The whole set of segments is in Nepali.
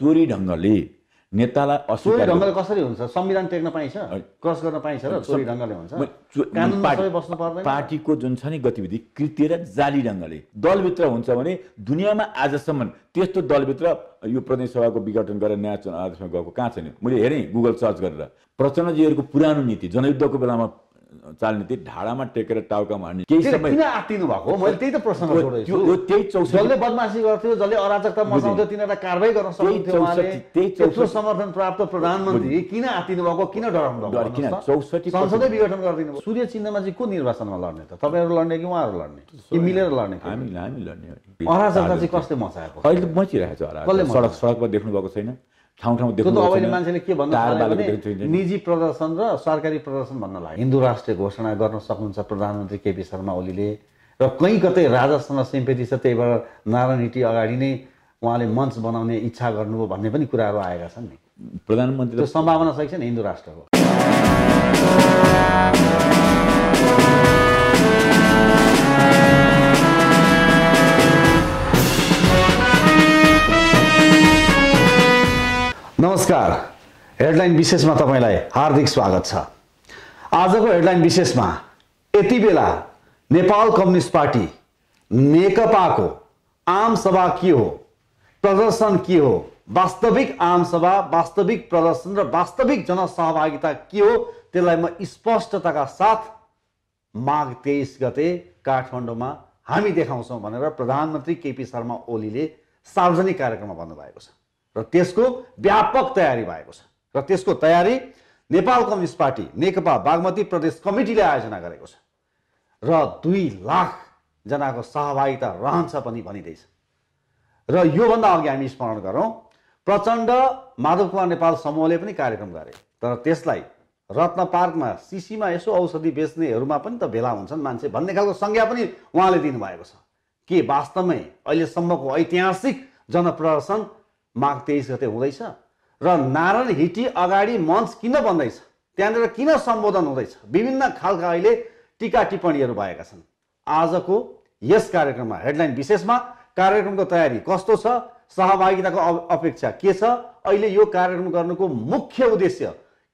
चोरी ढङ्गले नेतालाई अस्वीकार ढङ्गले कसरी हुन्छ संविधान टेक्न पाइन्छ क्रस गर्न पाइन्छ र चोरी ढङ्गले हुन्छ बस्नु पर्दैन पार्टीको जुन छ नि गतिविधि कृत्य र जाली ढङ्गले दलभित्र हुन्छ भने दुनियाँमा आजसम्म त्यस्तो दलभित्र यो प्रदेश सभाको विघटन गरेर नयाँ चुनाव आदेशमा गएको कहाँ छैन मैले हेरेँ गुगल सर्च गरेर प्रचण्डजीहरूको पुरानो नीति जनयुद्धको बेलामा चाल्ने ढाडामा टेकेर टाउकामा हान्ने केही समय किन आत्तिनु भएको मैले त्यही त प्रश्न यो त्यही चौसठी जसले बदमासी गर्थ्यो जसले अराजकता मचाउँथ्यो तिनीहरूलाई कारवाही गर्न सक्थ्यो त्यही चौसठी समर्थन प्राप्त प्रधानमन्त्री किन आत्तिनु भएको किन डराउनु भएको किन चौसठी संसदै विघटन गरिदिनु सूर्य चिन्हमा चाहिँ को निर्वाचनमा लड्ने त तपाईँहरू लड्ने कि उहाँहरू लड्ने कि मिलेर लड्ने हामी हामी लड्ने अराजकता चाहिँ कसले मचाएको अहिले मचिरहेको छ सडक सडकमा देख्नु भएको छैन ठाउँ ठाउँ देख्नु अहिले मान्छेले के भन्नु निजी प्रदर्शन र सरकारी प्रदर्शन भन्न लाग्यो हिन्दू राष्ट्रिय घोषणा गर्न सक्नुहुन्छ प्रधानमन्त्री केपी शर्मा ओलीले र कहीँ कतै राजासँग सिम्पेटी छ त्यही भएर नारायण हिटी अगाडि नै उहाँले मञ्च बनाउने इच्छा गर्नुभयो भन्ने पनि कुराहरू आएका छन् नि प्रधानमन्त्री सम्भावना सकिन्छ नि हिन्दू राष्ट्रको नमस्कार हेडलाइन विशेषमा तपाईँलाई हार्दिक स्वागत छ आजको हेडलाइन विशेषमा यति बेला नेपाल कम्युनिस्ट पार्टी नेकपाको आम सभा के हो प्रदर्शन के हो वास्तविक आम सभा वास्तविक प्रदर्शन र वास्तविक जनसहभागिता के हो त्यसलाई म स्पष्टताका साथ माघ तेइस गते काठमाडौँमा हामी देखाउँछौँ भनेर प्रधानमन्त्री केपी शर्मा ओलीले सार्वजनिक कार्यक्रममा भन्नुभएको छ र त्यसको व्यापक तयारी भएको छ र त्यसको तयारी नेपाल कम्युनिस्ट पार्टी नेकपा बागमती प्रदेश कमिटीले आयोजना गरेको छ र दुई लाखजनाको सहभागिता रहन्छ पनि भनिँदैछ र योभन्दा अघि हामी स्मरण गरौँ प्रचण्ड माधव कुमार नेपाल समूहले पनि कार्यक्रम गरे तर त्यसलाई रत्न पार्कमा सिसीमा यसो औषधि बेच्नेहरूमा पनि त भेला हुन्छन् मान्छे भन्ने खालको संज्ञा पनि उहाँले दिनुभएको छ के वास्तवमै अहिलेसम्मको ऐतिहासिक जनप्रदर्शन माघ तेइस गते हुँदैछ र नारायण हिटी अगाडि मञ्च किन बन्दैछ त्यहाँनिर किन सम्बोधन हुँदैछ विभिन्न खालका अहिले टिका टिप्पणीहरू भएका छन् आजको यस कार्यक्रममा हेडलाइन विशेषमा कार्यक्रमको तयारी कस्तो छ सहभागिताको अपेक्षा के छ अहिले यो कार्यक्रम गर्नुको मुख्य उद्देश्य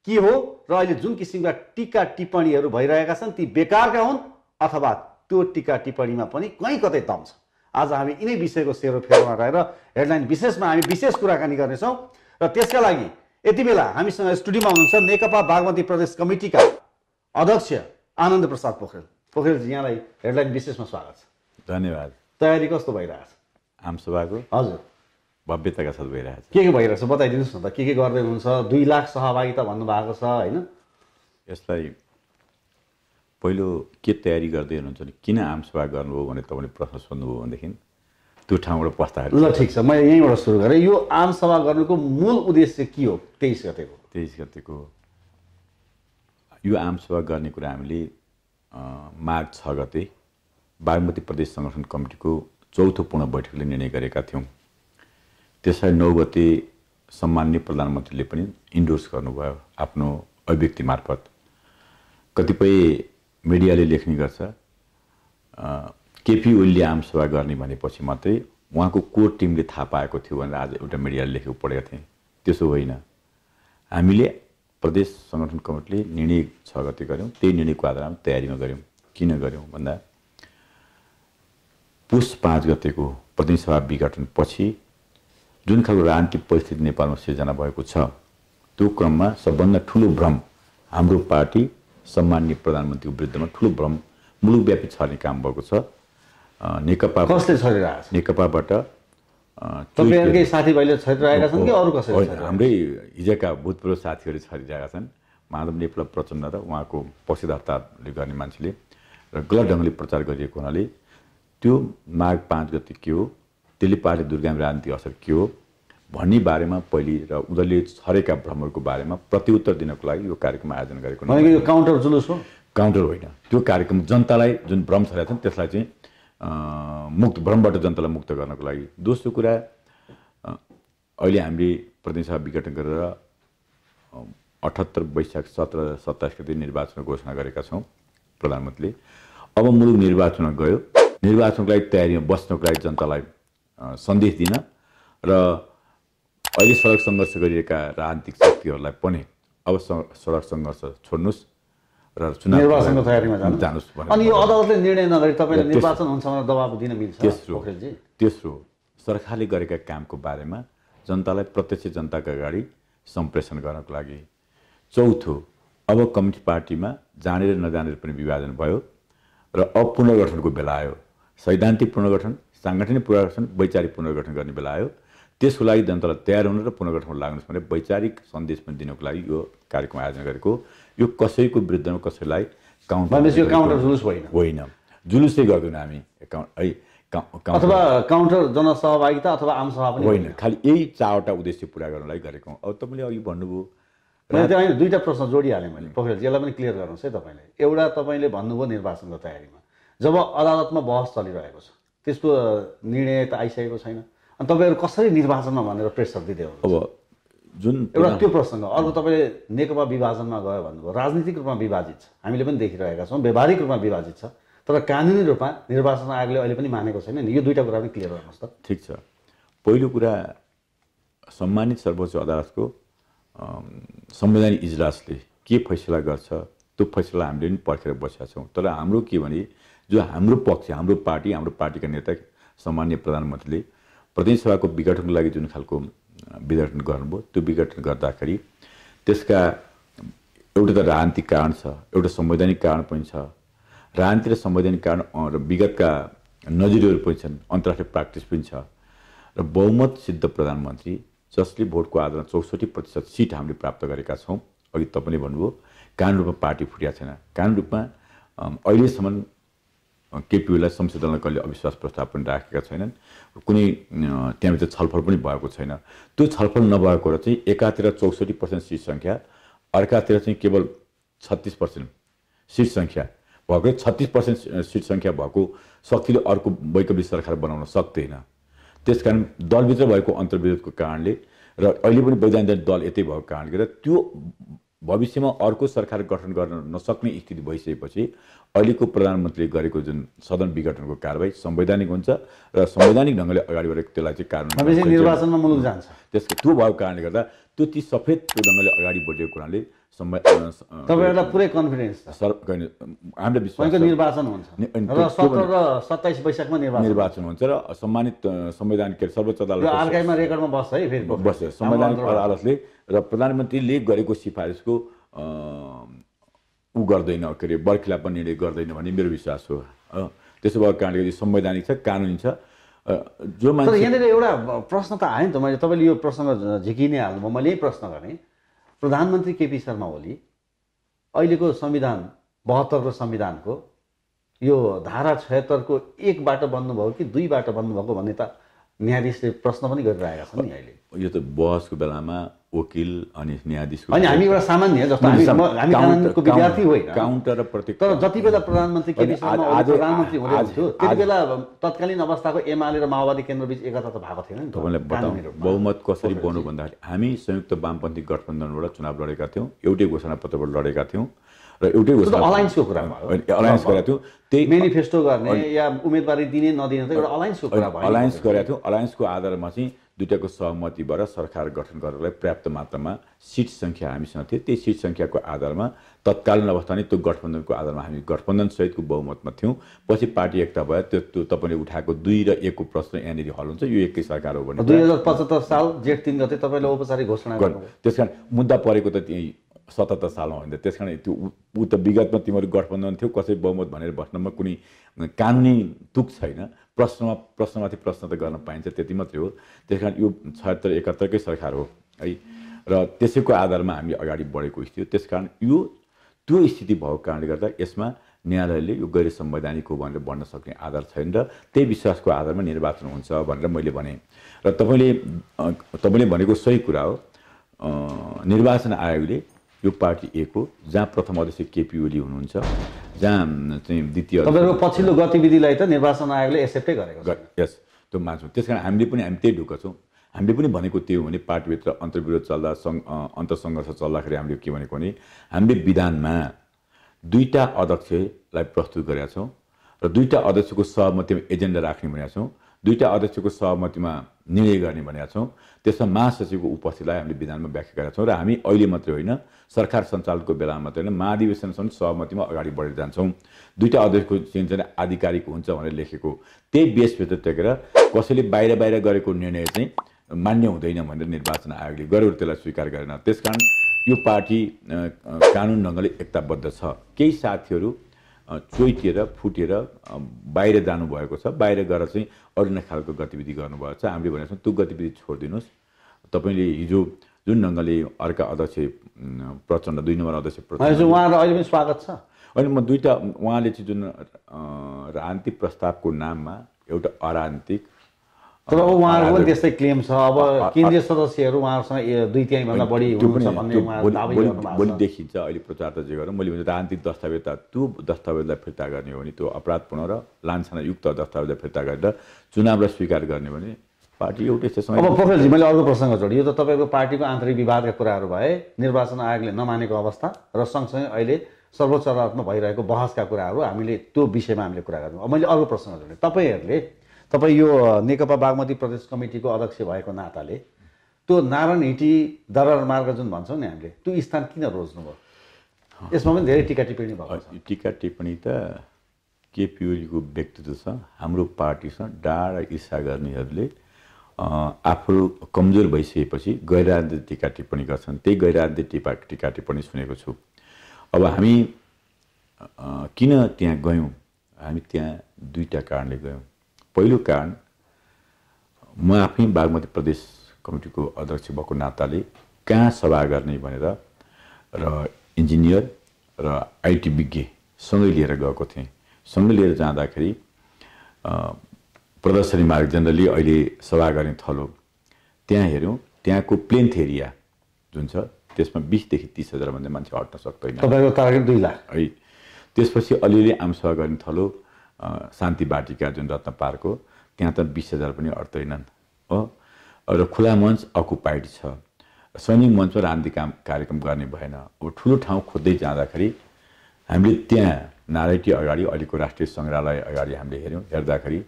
के हो र अहिले जुन किसिमका टिका टिप्पणीहरू भइरहेका छन् ती बेकारका हुन् अथवा त्यो टिका टिप्पणीमा पनि कहीँ कतै दम छ आज हामी यिनै विषयको सेरोफेरोमा रहेर हेडलाइन विशेषमा हामी विशेष कुराकानी गर्नेछौँ र त्यसका लागि यति बेला हामीसँग स्टुडियोमा हुनुहुन्छ नेकपा बागमती प्रदेश कमिटीका अध्यक्ष आनन्द प्रसाद पोखरेल पोखरेलजी यहाँलाई हेडलाइन विशेषमा स्वागत छ धन्यवाद तयारी कस्तो भइरहेछ आमसभाको हजुर भव्यताका साथ भइरहेछ के के भइरहेको छ बताइदिनुहोस् न त के के गर्दै हुनुहुन्छ दुई लाख सहभागिता भन्नुभएको छ होइन यसलाई पहिलो के तयारी गर्दै हुनुहुन्छ भने किन आमसभा गर्नुभयो भनेर तपाईँले प्रश्न सोध्नुभयो भनेदेखि त्यो ठाउँबाट पस्ता ल ठिक छ म यहीँबाट सुरु गरेँ यो आमसभा गर्नुको मूल उद्देश्य के हो तेइस गतेको तेइस गतेको यो आमसभा गर्ने कुरा हामीले मार्च छ गते बागमती प्रदेश सङ्गठन कमिटीको चौथो पूर्ण बैठकले निर्णय गरेका थियौँ त्यसलाई नौ गते सम्मान्य प्रधानमन्त्रीले पनि इन्डोर्स गर्नुभयो आफ्नो अभिव्यक्ति मार्फत कतिपय मिडियाले लेख्ने गर्छ केपी ओलीले आमसभा गर्ने भनेपछि मात्रै उहाँको कोर टिमले थाहा पाएको थियो भनेर आज एउटा मिडियाले लेखेको पढेको थिएँ त्यसो होइन हामीले प्रदेश सङ्गठन कमिटीले निर्णय छ गते गऱ्यौँ त्यही निर्णयको आधारमा तयारीमा गऱ्यौँ किन गऱ्यौँ भन्दा पुष पाँच गतेको प्रतिनिधिसभा विघटनपछि जुन खालको राजनीतिक परिस्थिति नेपालमा सिर्जना भएको छ त्यो क्रममा सबभन्दा ठुलो भ्रम हाम्रो पार्टी सम्मान्य प्रधानमन्त्रीको विरुद्धमा ठुलो भ्रम मुलुकव्यापी छर्ने काम भएको छ नेकपा कसले छरिरहेको छ नेकपाबाट तपाईँहरूकै साथीभाइले छरिरहेका छन् कि अरू कसैले हाम्रै हिजोका भूतपूर्व साथीहरू छरिरहेका छन् माधव नेपाल प्रचण्ड र उहाँको पक्षधारताले गर्ने मान्छेले र गलत ढङ्गले प्रचार गरिएको हुनाले त्यो माघ पाँच गति के हो त्यसले पार्टी दुर्गामी राजनीतिक असर के हो भन्ने बारेमा पहिले र उनीहरूले छरेका भ्रमहरूको बारेमा प्रत्युत्तर दिनको लागि यो कार्यक्रम आयोजन गरेको यो काउन्टर जुलुस हो काउन्टर होइन त्यो कार्यक्रम जनतालाई जुन भ्रम छरेका छन् त्यसलाई चाहिँ मुक्त भ्रमबाट जनतालाई मुक्त गर्नको लागि दोस्रो कुरा अहिले हामीले सभा विघटन गरेर अठहत्तर वैशाख सत्र सत्ताइस गति निर्वाचन घोषणा गरेका छौँ प्रधानमन्त्रीले अब मुलुक निर्वाचन गयो निर्वाचनको लागि तयारीमा बस्नको लागि जनतालाई सन्देश दिन र अहिले सडक सङ्घर्ष गरिएका राजनीतिक शक्तिहरूलाई पनि अब सडक सङ्घर्ष छोड्नुहोस् र चुनाव तयारीमा जानुहोस् अनि यो अदालतले निर्णय नगरी तपाईँले निर्वाचन हुन्छ भनेर दबाब दिन मिल्छ तेस्रो तेस्रो सरकारले गरेका कामको बारेमा जनतालाई प्रत्यक्ष जनताको अगाडि सम्प्रेषण गर्नको लागि चौथो अब कम्युनिस्ट पार्टीमा जानेर नजानेर पनि विभाजन भयो र अब पुनर्गठनको बेला आयो सैद्धान्तिक पुनर्गठन साङ्गठनिक पुनर्गठन वैचारिक पुनर्गठन गर्ने बेला आयो त्यसको लागि जनतालाई तयार हुनु र पुनर्गठनमा लाग्नुहोस् भनेर वैचारिक सन्देश पनि दिनको लागि यो कार्यक्रम आयोजना गरेको यो कसैको विरुद्धमा कसैलाई काउन्टर काउन्टर जुलुस होइन होइन जुलुसै गर्दैनौँ हामी है अथवा काउन्टर जनसहभागिता अथवा आमसभा पनि होइन खालि यही चारवटा उद्देश्य पुरा गर्नलाई गरेको अब तपाईँले अघि भन्नुभयो मैले त्यो होइन दुईवटा प्रश्न जोडिहालेँ मैले पोखरेल यसलाई पनि क्लियर गर्नुहोस् है तपाईँले एउटा तपाईँले भन्नुभयो निर्वाचनको तयारीमा जब अदालतमा बहस चलिरहेको छ त्यसको निर्णय त आइसकेको छैन अनि तपाईँहरू कसरी निर्वाचनमा भनेर प्रेसर दिँदै अब जुन एउटा त्यो प्रसङ्ग अर्को तपाईँले नेकपा विभाजनमा गयो भन्नुभयो राजनीतिक रूपमा विभाजित छ हामीले पनि देखिरहेका छौँ व्यावहारिक रूपमा विभाजित छ तर कानुनी रूपमा निर्वाचन आयोगले अहिले पनि मानेको छैन नि यो दुईवटा कुरा पनि क्लियर गर्नुहोस् त ठिक छ पहिलो कुरा सम्मानित सर्वोच्च अदालतको संवैधानिक इजलासले के फैसला गर्छ त्यो फैसला हामीले पनि पर्खेर बसेका छौँ तर हाम्रो के भने जो हाम्रो पक्ष हाम्रो पार्टी हाम्रो पार्टीका नेता सामान्य प्रधानमन्त्रीले प्रदेशसभाको विघटनको लागि जुन खालको विघटन गर्नुभयो त्यो विघटन गर्दाखेरि त्यसका एउटा त राजनीतिक कारण छ एउटा संवैधानिक कारण पनि छ राजनीति र संवैधानिक कारण र विगतका नजिरहरू पनि छन् अन्तर्राष्ट्रिय प्र्याक्टिस पनि छ र बहुमत सिद्ध प्रधानमन्त्री जसले भोटको आधारमा चौसठी प्रतिशत सिट हामीले प्राप्त गरेका छौँ अघि तपाईँले भन्नुभयो कानुन रूपमा पार्टी फुटिया छैन कानुन रूपमा अहिलेसम्म केपिओलाई संसद दलमा कहिले अविश्वास प्रस्ताव पनि राखेका छैनन् कुनै त्यहाँभित्र छलफल पनि भएको छैन त्यो छलफल नभएको र चाहिँ एकातिर चौसठी पर्सेन्ट सिट सङ्ख्या अर्कातिर चाहिँ केवल छत्तिस पर्सेन्ट सिट सङ्ख्या भएको छत्तिस पर्सेन्ट सिट सङ्ख्या भएको शक्तिले अर्को वैकल्पिक सरकार बनाउन सक्दैन त्यस कारण दलभित्र भएको अन्तर्विरोधको कारणले र अहिले पनि वैधानिक दल यतै भएको कारणले गर्दा त्यो भविष्यमा अर्को सरकार गठन गर्न नसक्ने स्थिति भइसकेपछि अहिलेको प्रधानमन्त्रीले गरेको जुन सदन विघटनको कारवाही संवैधानिक हुन्छ र संवैधानिक ढङ्गले अगाडि बढेको त्यसलाई चाहिँ कारण निर्वाचनमा मुलुक जान्छ त्यसको त्यो भएको कारणले गर्दा त्यो ती सफेद त्यो ढङ्गले अगाडि बढेको कुराले तपाईँहरूलाई पुरै कन्फिडेन्स हामीले निर्वाचन हुन्छ र सत्र र सत्ताइस वैशाखमा निर्वाचन निर्वाचन हुन्छ र सम्मानित संवैधानिक सर्वोच्च अदालत रेकर्डमा बस्छ है फेरि बस्छ संवैधानिक अदालतले र प्रधानमन्त्रीले गरेको सिफारिसको ऊ गर्दैन के अरे बर्खिलापन निर्णय गर्दैन भन्ने मेरो विश्वास हो त्यसो भएको कारणले संवैधानिक छ कानुनी छ जो मान्छे यहाँनिर एउटा प्रश्न त आयो नि त मैले तपाईँले यो प्रसङ्ग झिकि नै हाल्नुभयो मैले यही प्रश्न गरेँ प्रधानमन्त्री केपी शर्मा ओली अहिलेको संविधान बहत्तरको संविधानको यो धारा छयत्तरको एकबाट बन्नुभयो कि दुईबाट बन्नुभएको भन्ने त न्यायाधीशले प्रश्न पनि गरिरहेका छन् नि अहिले यो त बहसको बेलामा वकिल अनि न्यायाधीशको अनि हामी एउटा सामान्य जस्तो हामी कानुनको विद्यार्थी होइन काउन्टर प्रति तर जति बेला प्रधानमन्त्री केपी शर्मा प्रधानमन्त्री हुनुहुन्थ्यो त्यति बेला तत्कालीन अवस्थाको एमाले र माओवादी केन्द्रबीच एकता त भएको थिएन नि तपाईँलाई बताउनु बहुमत कसरी बनाउनु भन्दाखेरि हामी संयुक्त वामपन्थी गठबन्धनबाट चुनाव लडेका थियौँ एउटै घोषणापत्रबाट लडेका थियौँ र एउटै अलायन्सको कुरा अलायन्स गरेका थियौँ त्यही मेनिफेस्टो गर्ने या उम्मेदवारी दिने नदिने एउटा अलायन्सको कुरा भयो अलायन्स गरेका थियौँ अलायन्सको आधारमा चाहिँ दुइटाको सहमतिबाट सरकार गठन गर्नलाई पर्याप्त मात्रामा सिट सङ्ख्या हामीसँग थियो त्यही सिट सङ्ख्याको आधारमा तत्कालीन अवस्था नै त्यो गठबन्धनको आधारमा हामी गठबन्धनसहितको बहुमतमा थियौँ पछि पार्टी एकता भयो त्यो त्यो तपाईँले उठाएको दुई र एकको प्रश्न यहाँनिर हल हुन्छ यो एकै सरकार हो भने दुई हजार पचहत्तर साल जेठ तिन गते तपाईँले औपचारिक घोषणा गर्नु त्यस कारण मुद्दा परेको त त्यही सतहत्तर सालमा होइन त्यस कारण त्यो ऊ त विगतमा तिमीहरू गठबन्धन थियो कसै बहुमत भनेर बस्नमा कुनै कानुनी तुक छैन प्रश्नमा प्रश्नमाथि प्रश्न त गर्न पाइन्छ त्यति मात्रै हो त्यस कारण यो छत्तर एकहत्तरकै सरकार हो है र त्यसैको आधारमा हामी अगाडि बढेको स्थिति हो त्यस कारण यो त्यो स्थिति भएको कारणले गर्दा यसमा न्यायालयले यो गैर संवैधानिक हो भनेर भन्न सक्ने आधार छैन र त्यही विश्वासको आधारमा निर्वाचन हुन्छ भनेर मैले भने र तपाईँले तपाईँले भनेको सही कुरा हो निर्वाचन आयोगले यो पार्टी एक हो जहाँ प्रथम अध्यक्ष केपी ओली हुनुहुन्छ जहाँ चाहिँ द्वितीय तपाईँको पछिल्लो गतिविधिलाई त निर्वाचन आयोगले एक्सेप्टै गरेको यस त्यो मान्छौँ त्यस कारण हामीले पनि हामी त्यही ढुक्क छौँ हामीले पनि भनेको त्यो भने पार्टीभित्र अन्तर्विरोध चल्दा सङ्घ अन्तर्सङ्घर्ष चल्दाखेरि हामीले के भनेको भने हामीले विधानमा दुईवटा अध्यक्षलाई प्रस्तुत गरेका छौँ र दुईवटा अध्यक्षको सहमतिमा एजेन्डा राख्ने भनेका छौँ दुईवटा अध्यक्षको सहमतिमा निर्णय गर्ने भनेका छौँ त्यसमा महासचिवको उपस्थितिलाई हामीले विधानमा व्याख्या गरेका छौँ र हामी अहिले मात्रै होइन सरकार सञ्चालनको बेलामा मात्रै होइन महाधिवेशनसम्म सहमतिमा अगाडि बढेर जान्छौँ दुईवटा अध्यक्षको जुन चाहिँ आधिकारिक हुन्छ भनेर लेखेको त्यही बेसभित्र टेकेर कसैले बाहिर बाहिर गरेको निर्णय चाहिँ मान्य हुँदैन भनेर निर्वाचन आयोगले गरेर त्यसलाई स्वीकार गरेन त्यसकारण यो पार्टी कानुन ढङ्गले एकताबद्ध छ केही साथीहरू चोइटिएर फुटेर बाहिर जानुभएको छ बाहिर गएर चाहिँ अरू खालको गतिविधि गर्नुभएको छ हामीले भनेको छौँ त्यो गतिविधि छोडिदिनुहोस् तपाईँले हिजो जुन ढङ्गले अर्का अध्यक्ष प्रचण्ड दुई नम्बर अध्यक्ष प्रचण्ड उहाँलाई अहिले पनि स्वागत छ अनि म दुईवटा उहाँले चाहिँ जुन राजनीतिक प्रस्तावको नाममा एउटा अरान्तिक अब उहाँहरूको पनि त्यस्तै क्लेम छ अब केन्द्रीय सदस्यहरू उहाँहरूसँग दुई तिहाईभन्दा बढी भोलि देखिन्छ अहिले प्रचार त जे गरौँ मैले भने राजनीतिक दस्तावेज त त्यो दस्तावेजलाई फिर्ता गर्ने हो भने त्यो अपराधपूर्ण र लान्छनायुक्त दस्तावेजलाई फिर्ता गरेर चुनावलाई स्वीकार गर्ने भने पार्टी एउटै अब पोखरेलजी मैले अर्को प्रसङ्ग जोडेँ यो त तपाईँको पार्टीको आन्तरिक विवादका कुराहरू भए निर्वाचन आयोगले नमानेको अवस्था र सँगसँगै अहिले सर्वोच्च अदालतमा भइरहेको बहसका कुराहरू हामीले त्यो विषयमा हामीले कुरा अब मैले अर्को प्रसङ्ग जोडेँ तपाईँहरूले तपाईँ यो नेकपा बागमती प्रदेश कमिटीको अध्यक्ष भएको नाताले त्यो नारायण हिटी दरार मार्ग जुन भन्छौँ नि हामीले त्यो स्थान किन रोज्नुभयो यसमा पनि धेरै टिका टिप्पणी भएको छ टिका टिप्पणी त केपिओलीको ओलीको छ हाम्रो पार्टीसँग डाँडा इर्सा गर्नेहरूले आफू कमजोर भइसकेपछि गैरान्त टिका टिप्पणी गर्छन् त्यही गैरान्त टिपा टिका टिप्पणी सुनेको छु अब हामी किन त्यहाँ गयौँ हामी त्यहाँ दुईवटा कारणले गयौँ पहिलो कारण म आफै बागमती प्रदेश कमिटीको अध्यक्ष भएको नाताले कहाँ सभा गर्ने भनेर र इन्जिनियर र आइटी विज्ञ सँगै लिएर गएको थिएँ सँगै लिएर जाँदाखेरि प्रदर्शनी मार्ग जनरली अहिले सभा गर्ने थलो त्यहाँ हेऱ्यौँ त्यहाँको प्लेन्थ एरिया जुन छ त्यसमा बिसदेखि तिस हजारभन्दा मान्छे हट्न सक्दैन तपाईँको टार्गेट दुई लाख है त्यसपछि अलिअलि आम सभा गर्ने थलो शान्ति बाटिका जुन रत्न पार्क हो त्यहाँ त बिस हजार पनि अट्दैनन् हो र खुला मञ्च अकुपाइड छ सैनिक मञ्चमा राम्री काम कार्यक्रम गर्ने भएन अब ठुलो ठाउँ खोज्दै जाँदाखेरि हामीले त्यहाँ नारायटी अगाडि अहिलेको राष्ट्रिय सङ्ग्रहालय अगाडि हामीले हेऱ्यौँ हेर्दाखेरि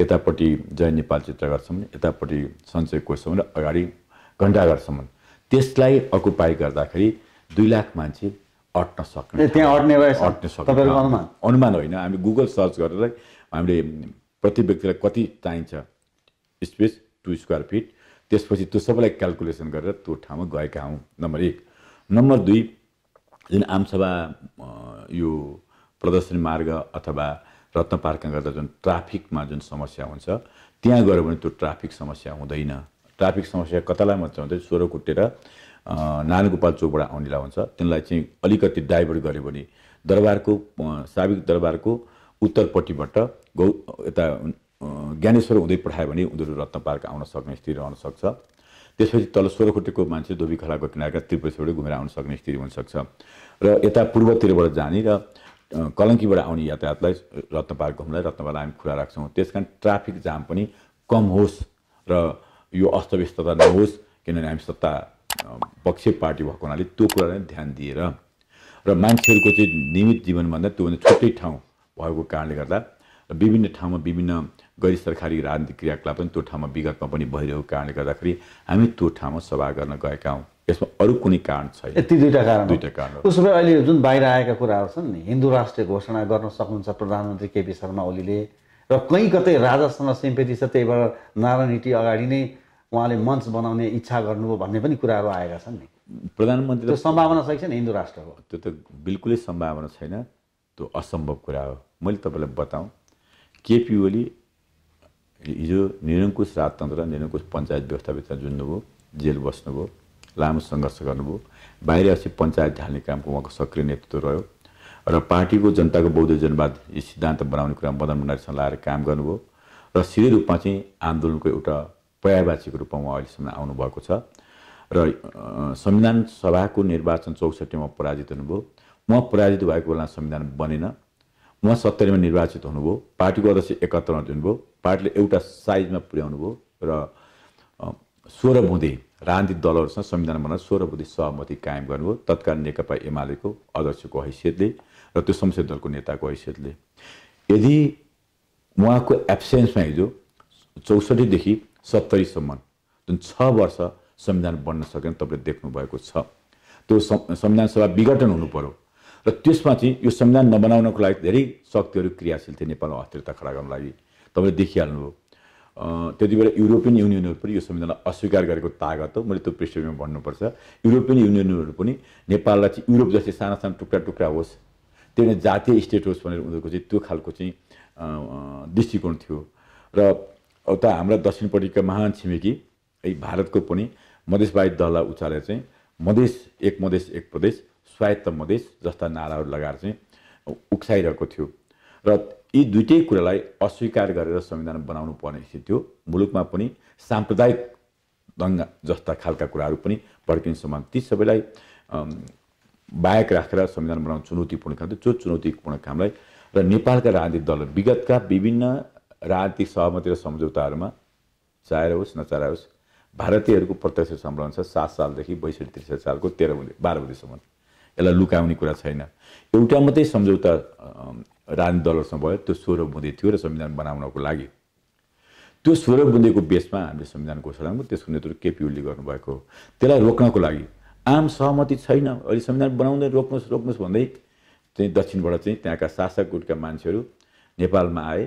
यतापट्टि जय नेपाल चित्र चित्रघरसम्म यतापट्टि सञ्चय कोषसम्म र अगाडि घन्टाघरसम्म त्यसलाई अकुपाई गर्दाखेरि दुई लाख मान्छे अट्न सक्ने त्यहाँ अट्ने अट्न सक्ने अनुमान अनुमान होइन हामी गुगल सर्च गरेर हामीले प्रति व्यक्तिलाई कति चाहिन्छ स्पेस टु स्क्वायर फिट त्यसपछि त्यो सबैलाई क्यालकुलेसन गरेर त्यो ठाउँमा गएका हौँ नम्बर एक नम्बर दुई जुन आमसभा यो प्रदर्शनी मार्ग अथवा रत्न पार्कमा गर्दा जुन ट्राफिकमा जुन समस्या हुन्छ त्यहाँ गयो भने त्यो ट्राफिक समस्या हुँदैन ट्राफिक समस्या कतालाई मात्र हुँदै स्वरो कुटेर नानगोपाल चोकबाट आउनेलाई हुन्छ तिनलाई चाहिँ अलिकति डाइभर्ट गऱ्यो भने दरबारको साबिक दरबारको उत्तरपट्टिबाट गौ यता ज्ञानेश्वर हुँदै पठायो भने उनीहरू रत्न पार्क आउन सक्ने स्थिति रहन सक्छ त्यसपछि तल सोह्रखुट्टेको मान्छे धोबी खोलाको किनारका त्रिपुरेश्वरबाट घुमेर आउन सक्ने स्थिति हुनसक्छ र यता पूर्वतिरबाट जाने र कलङ्कीबाट आउने यातायातलाई रत्न पार्क घुम्नलाई रत्न हामी खुला राख्छौँ त्यस कारण ट्राफिक जाम पनि कम होस् र यो अस्तव्यस्तता नहोस् किनभने हामी सत्ता पक्ष पार्टी भएको हुनाले त्यो कुरालाई ध्यान दिएर र मान्छेहरूको चाहिँ नियमित जीवनभन्दा त्योभन्दा छुट्टै ठाउँ भएको कारणले गर्दा र विभिन्न ठाउँमा विभिन्न गैर सरकारी राजनीतिक क्रियाकलाप पनि त्यो ठाउँमा विगतमा पनि भइरहेको कारणले गर्दाखेरि हामी त्यो ठाउँमा सभा गर्न गएका हौँ यसमा अरू कुनै कारण छैन यति दुईवटा कारण दुईवटा कारण उसो भए अहिले जुन बाहिर आएका कुराहरू छन् नि हिन्दू राष्ट्रिय घोषणा गर्न सक्नुहुन्छ प्रधानमन्त्री केपी शर्मा ओलीले र कहीँ कतै राजासँग सिम्पेटी छ त्यही भएर नारायण हिटी अगाडि नै उहाँले मञ्च बनाउने इच्छा गर्नुभयो भन्ने पनि कुराहरू आएका छन् नि प्रधानमन्त्री त सम्भावना छ कि छैन हिन्दू राष्ट्रको त्यो त बिल्कुलै सम्भावना छैन त्यो असम्भव कुरा हो मैले तपाईँलाई बताउँ केपी ओली हिजो निरङ्कुश राजतन्त्र निरङ्कुश पञ्चायत व्यवस्थाभित्र जुन्नुभयो जेल बस्नुभयो लामो सङ्घर्ष गर्नुभयो बाहिर अस्ति पञ्चायत ढाल्ने कामको उहाँको सक्रिय नेतृत्व रह्यो र पार्टीको जनताको बौद्ध जनवाद सिद्धान्त बनाउने कुरा मदन भण्डारीसँग लाएर काम गर्नुभयो र सिधै रूपमा चाहिँ आन्दोलनको एउटा पर्यायवाचीको रूपमा उहाँ अहिलेसम्म आउनुभएको छ र संविधान सभाको निर्वाचन चौसठीमा पराजित हुनुभयो उहाँ पराजित भएको बेला संविधान बनेन उहाँ सत्तरीमा निर्वाचित हुनुभयो पार्टीको अध्यक्ष एकात्तरमा दिनुभयो पार्टीले एउटा साइजमा पुर्याउनु भयो र सोह्र बुँदे राजनीतिक दलहरूसँग संविधान बनाएर सोह्र बुँदे सहमति कायम गर्नुभयो तत्कालीन नेकपा एमालेको अध्यक्षको हैसियतले र त्यो संसदीय दलको नेताको हैसियतले यदि उहाँको एब्सेन्समा हिजो चौसठीदेखि सत्तरीसम्म जुन छ वर्ष संविधान बन्न सकेन तपाईँले देख्नुभएको छ त्यो संविधान सभा विघटन हुनु पऱ्यो र त्यसमा चाहिँ यो संविधान नबनाउनको लागि धेरै शक्तिहरू क्रियाशील थिए नेपालमा अस्थिरता खडा गर्नको लागि तपाईँले देखिहाल्नुभयो त्यति बेला युरोपियन युनियनहरू पनि यो संविधानलाई अस्वीकार गरेको तागत हो मैले त्यो पृष्ठभूमिमा भन्नुपर्छ युरोपियन युनियनहरू पनि नेपाललाई चाहिँ युरोप जस्तै साना साना टुक्रा टुक्रा होस् त्यो जातीय स्टेट होस् भनेर उनीहरूको चाहिँ त्यो खालको चाहिँ दृष्टिकोण थियो र उता हाम्रा दक्षिणपट्टिका महान छिमेकी है भारतको पनि मधेसवादी दललाई उचालेर चाहिँ मधेस एक मधेस एक प्रदेश स्वायत्त मधेस जस्ता नाराहरू लगाएर चाहिँ उक्साइरहेको थियो र यी दुइटै कुरालाई अस्वीकार गरेर संविधान बनाउनु पर्ने स्थिति थियो मुलुकमा पनि साम्प्रदायिक दङ्गा जस्ता खालका कुराहरू पनि भड्किनुसम्म ती सबैलाई बाहेक राखेर संविधान बनाउनु चुनौतीपूर्ण काम थियो त्यो चुनौतीपूर्ण कामलाई र नेपालका राजनीतिक दलहरू विगतका विभिन्न राजनीतिक सहमति र सम्झौताहरूमा चाहेर होस् नचाहेर होस् भारतीयहरूको प्रत्यक्ष संरक्षण छ सात सालदेखि बैसठी त्रिसठी सालको तेह्र बजे बाह्र बुँदेसम्म यसलाई लुकाउने कुरा छैन एउटा मात्रै सम्झौता राजनीति दलहरूसँग भयो त्यो सोह्र बुँदै थियो र संविधान बनाउनको लागि त्यो सोह्र बुँदेको बेसमा हामीले संविधान घोषणा त्यसको नेतृत्व केपी ओलीले गर्नुभएको त्यसलाई रोक्नको लागि आम सहमति छैन अहिले संविधान बनाउँदै रोक्नुहोस् रोक्नुहोस् भन्दै चाहिँ दक्षिणबाट चाहिँ त्यहाँका शासक गुटका मान्छेहरू नेपालमा आए